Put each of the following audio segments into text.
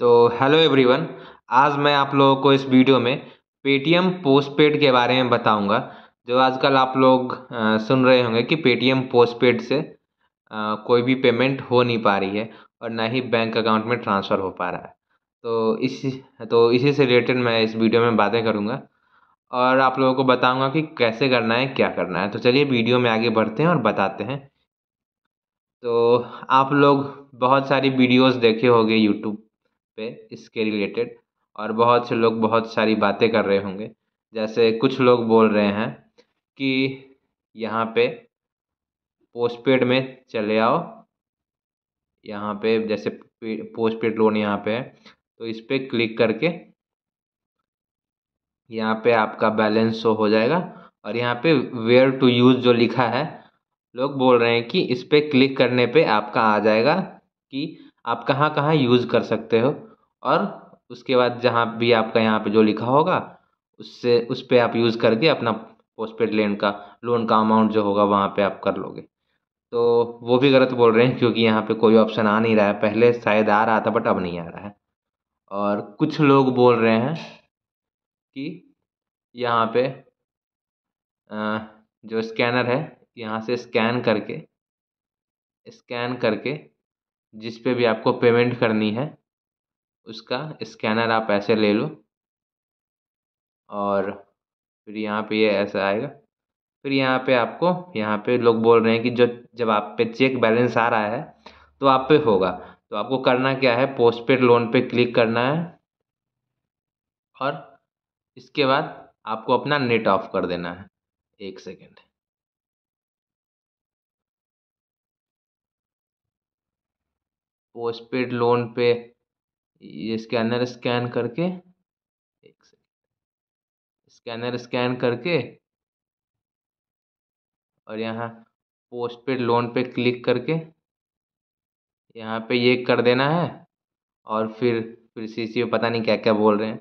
तो hello everyone आज मैं आप लोगों को इस वीडियो में पेटीएम पोस्टपेड के बारे में बताऊंगा जो आजकल आप लोग सुन रहे होंगे कि पेटीएम पोस्टपेड से कोई भी पेमेंट हो नहीं पा रही है और ना ही बैंक अकाउंट में ट्रांसफ़र हो पा रहा है तो इसी तो इसी से रिलेटेड मैं इस वीडियो में बातें करूँगा और आप लोगों को बताऊँगा कि कैसे करना है क्या करना है तो चलिए वीडियो में आगे बढ़ते हैं और बताते हैं तो आप लोग बहुत सारी वीडियोस देखे होंगे यूट्यूब पे इसके रिलेटेड और बहुत से लोग बहुत सारी बातें कर रहे होंगे जैसे कुछ लोग बोल रहे हैं कि यहाँ पे पोस्टपेड में चले आओ यहाँ पे जैसे पोस्टपेड लोन यहाँ पे है तो इस पर क्लिक करके यहाँ पे आपका बैलेंस शो हो जाएगा और यहाँ पे वेयर टू यूज़ जो लिखा है लोग बोल रहे हैं कि इस पर क्लिक करने पे आपका आ जाएगा कि आप कहाँ कहाँ यूज़ कर सकते हो और उसके बाद जहाँ भी आपका यहाँ पे जो लिखा होगा उससे उस पर आप यूज़ करके अपना पोस्टपेड लेन का लोन का अमाउंट जो होगा वहाँ पे आप कर लोगे तो वो भी गलत बोल रहे हैं क्योंकि यहाँ पे कोई ऑप्शन आ नहीं रहा है पहले शायद आ रहा था बट अब नहीं आ रहा है और कुछ लोग बोल रहे हैं कि यहाँ पे जो स्कैनर है यहाँ से स्कैन करके स्कैन करके जिस पे भी आपको पेमेंट करनी है उसका स्कैनर आप ऐसे ले लो और फिर यहाँ पे ये ऐसा आएगा फिर यहाँ पे आपको यहाँ पे लोग बोल रहे हैं कि जो जब आप पे चेक बैलेंस आ रहा है तो आप पे होगा तो आपको करना क्या है पोस्ट पेड लोन पे क्लिक करना है और इसके बाद आपको अपना नेट ऑफ कर देना है एक सेकेंड पोस्टपेड लोन पे ये स्कैनर स्कैन करके एक स्कैनर स्कैन करके और यहाँ पोस्टपेड लोन पे क्लिक करके यहाँ पे ये कर देना है और फिर फिर सी सी पता नहीं क्या क्या बोल रहे हैं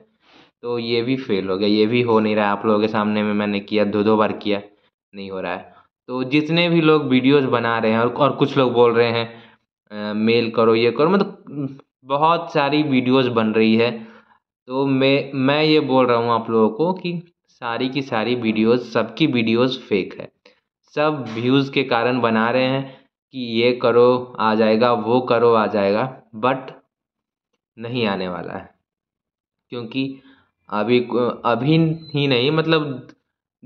तो ये भी फेल हो गया ये भी हो नहीं रहा आप लोगों के सामने में मैंने किया दो दो बार किया नहीं हो रहा है तो जितने भी लोग वीडियोस बना रहे हैं और, और कुछ लोग बोल रहे हैं मेल करो ये करो मतलब बहुत सारी वीडियोस बन रही है तो मैं मैं ये बोल रहा हूँ आप लोगों को कि सारी की सारी वीडियोस सबकी वीडियोस फेक है सब व्यूज़ के कारण बना रहे हैं कि ये करो आ जाएगा वो करो आ जाएगा बट नहीं आने वाला है क्योंकि अभी अभी ही नहीं मतलब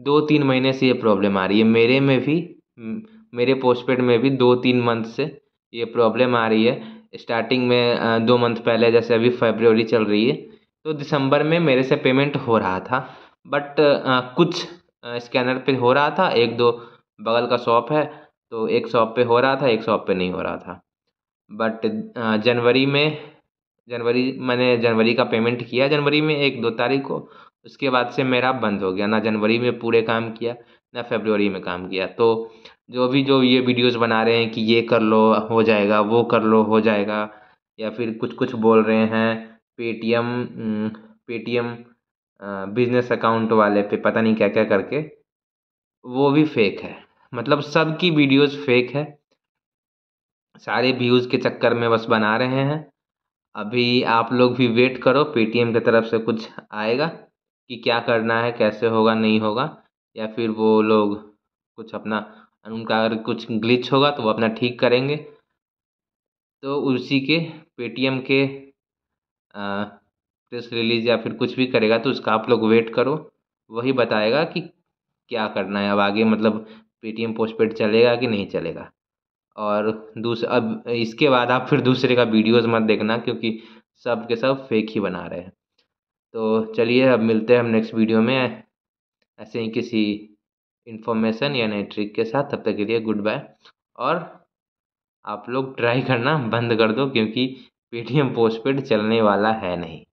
दो तीन महीने से ये प्रॉब्लम आ रही है मेरे में भी मेरे पोस्टपेड में भी दो तीन मंथ से ये प्रॉब्लम आ रही है स्टार्टिंग में दो मंथ पहले जैसे अभी फरवरी चल रही है तो दिसंबर में मेरे से पेमेंट हो रहा था बट कुछ स्कैनर पे हो रहा था एक दो बगल का शॉप है तो एक शॉप पे हो रहा था एक शॉप पे नहीं हो रहा था बट जनवरी में जनवरी मैंने जनवरी का पेमेंट किया जनवरी में एक दो तारीख को उसके बाद से मेरा बंद हो गया ना जनवरी में पूरे काम किया ना फरवरी में काम किया तो जो भी जो ये वीडियोज़ बना रहे हैं कि ये कर लो हो जाएगा वो कर लो हो जाएगा या फिर कुछ कुछ बोल रहे हैं पेटीएम पेटीएम बिजनेस अकाउंट वाले पे पता नहीं क्या क्या करके वो भी फेक है मतलब सबकी वीडियोस फेक है सारे व्यूज़ के चक्कर में बस बना रहे हैं अभी आप लोग भी वेट करो पेटीएम की तरफ से कुछ आएगा कि क्या करना है कैसे होगा नहीं होगा या फिर वो लोग कुछ अपना उनका अगर कुछ ग्लिच होगा तो वो अपना ठीक करेंगे तो उसी के पेटीएम के प्रेस रिलीज या फिर कुछ भी करेगा तो उसका आप लोग वेट करो वही बताएगा कि क्या करना है अब आगे मतलब पेटीएम पोस्टपेड चलेगा कि नहीं चलेगा और दूस अब इसके बाद आप फिर दूसरे का वीडियोस मत देखना क्योंकि सब के सब फेक ही बना रहे हैं तो चलिए अब मिलते हैं हम नेक्स्ट वीडियो में ऐसे ही किसी इन्फॉर्मेशन यानी ट्रिक के साथ तब तक के लिए गुड बाय और आप लोग ट्राई करना बंद कर दो क्योंकि पेटीएम पोस्टपेड चलने वाला है नहीं